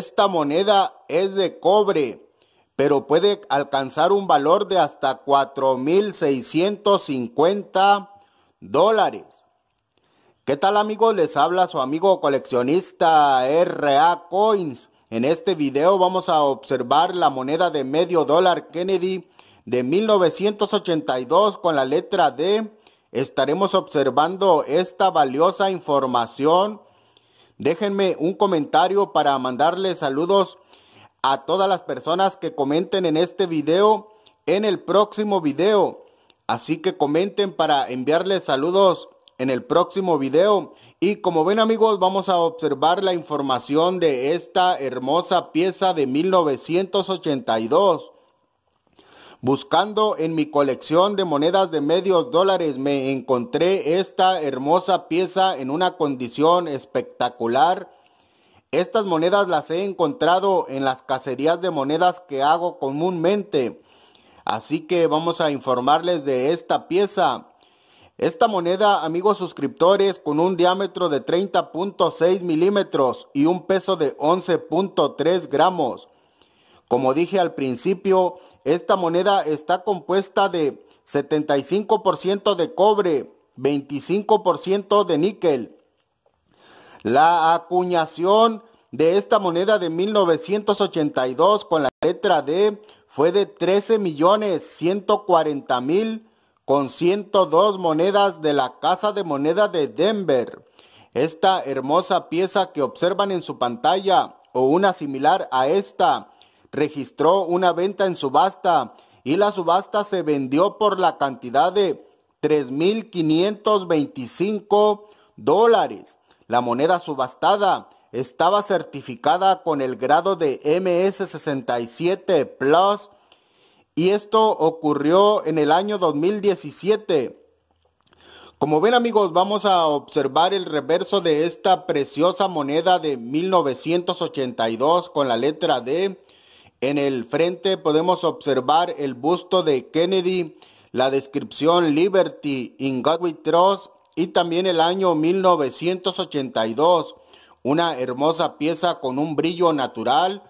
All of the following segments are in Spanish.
Esta moneda es de cobre, pero puede alcanzar un valor de hasta 4.650 dólares. ¿Qué tal amigos? Les habla su amigo coleccionista RA Coins. En este video vamos a observar la moneda de medio dólar Kennedy de 1982 con la letra D. Estaremos observando esta valiosa información Déjenme un comentario para mandarle saludos a todas las personas que comenten en este video, en el próximo video. Así que comenten para enviarles saludos en el próximo video. Y como ven amigos, vamos a observar la información de esta hermosa pieza de 1982. Buscando en mi colección de monedas de medios dólares me encontré esta hermosa pieza en una condición espectacular. Estas monedas las he encontrado en las cacerías de monedas que hago comúnmente. Así que vamos a informarles de esta pieza. Esta moneda, amigos suscriptores, con un diámetro de 30.6 milímetros y un peso de 11.3 gramos. Como dije al principio, esta moneda está compuesta de 75% de cobre, 25% de níquel. La acuñación de esta moneda de 1982 con la letra D fue de 13 millones con 102 monedas de la Casa de Moneda de Denver. Esta hermosa pieza que observan en su pantalla o una similar a esta registró una venta en subasta y la subasta se vendió por la cantidad de 3.525 dólares. La moneda subastada estaba certificada con el grado de MS67 Plus y esto ocurrió en el año 2017. Como ven amigos, vamos a observar el reverso de esta preciosa moneda de 1982 con la letra D en el frente podemos observar el busto de Kennedy, la descripción Liberty in God We Trust y también el año 1982, una hermosa pieza con un brillo natural,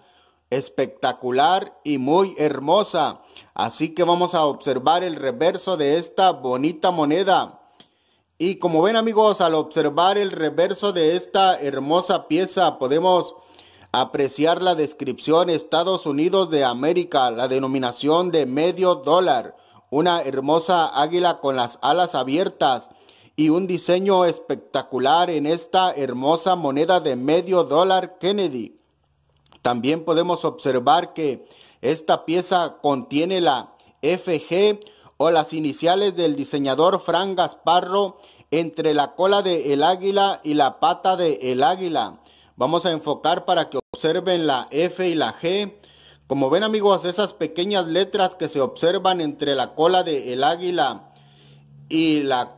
espectacular y muy hermosa. Así que vamos a observar el reverso de esta bonita moneda. Y como ven amigos, al observar el reverso de esta hermosa pieza podemos Apreciar la descripción Estados Unidos de América, la denominación de medio dólar, una hermosa águila con las alas abiertas y un diseño espectacular en esta hermosa moneda de medio dólar Kennedy. También podemos observar que esta pieza contiene la FG o las iniciales del diseñador Frank Gasparro entre la cola de el águila y la pata de el águila. Vamos a enfocar para que observen la F y la G. Como ven amigos, esas pequeñas letras que se observan entre la cola del el águila y la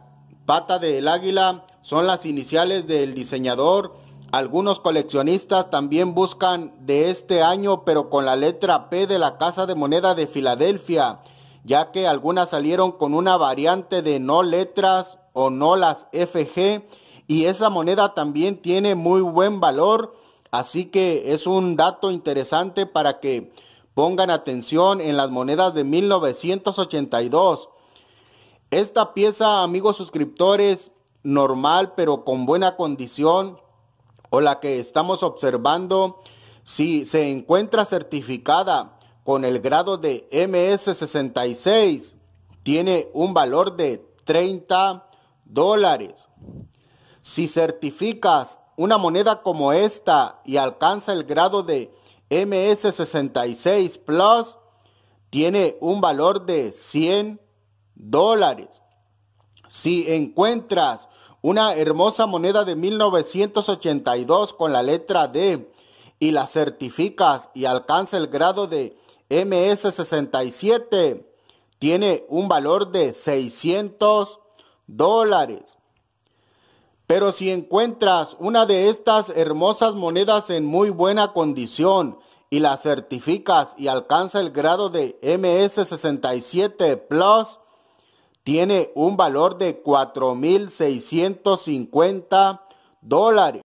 pata del águila son las iniciales del diseñador. Algunos coleccionistas también buscan de este año, pero con la letra P de la Casa de Moneda de Filadelfia, ya que algunas salieron con una variante de no letras o no las FG y esa moneda también tiene muy buen valor, así que es un dato interesante para que pongan atención en las monedas de 1982. Esta pieza, amigos suscriptores, normal pero con buena condición o la que estamos observando, si se encuentra certificada con el grado de MS66, tiene un valor de 30 dólares. Si certificas una moneda como esta y alcanza el grado de MS66 Plus, tiene un valor de 100 dólares. Si encuentras una hermosa moneda de 1982 con la letra D y la certificas y alcanza el grado de MS67, tiene un valor de 600 dólares. Pero si encuentras una de estas hermosas monedas en muy buena condición y la certificas y alcanza el grado de MS67 Plus, tiene un valor de 4.650 dólares.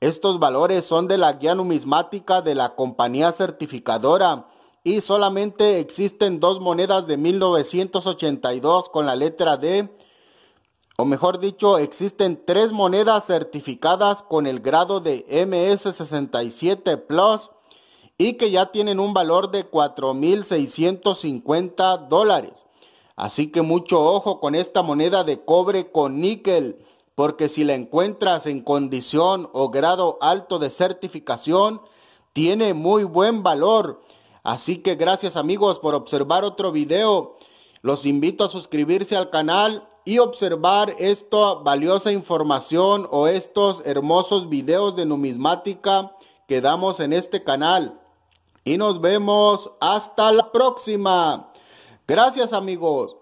Estos valores son de la guía numismática de la compañía certificadora y solamente existen dos monedas de 1982 con la letra D o mejor dicho, existen tres monedas certificadas con el grado de MS67 Plus y que ya tienen un valor de 4.650 dólares. Así que mucho ojo con esta moneda de cobre con níquel, porque si la encuentras en condición o grado alto de certificación, tiene muy buen valor. Así que gracias amigos por observar otro video. Los invito a suscribirse al canal y observar esta valiosa información o estos hermosos videos de numismática que damos en este canal. Y nos vemos hasta la próxima. Gracias amigos.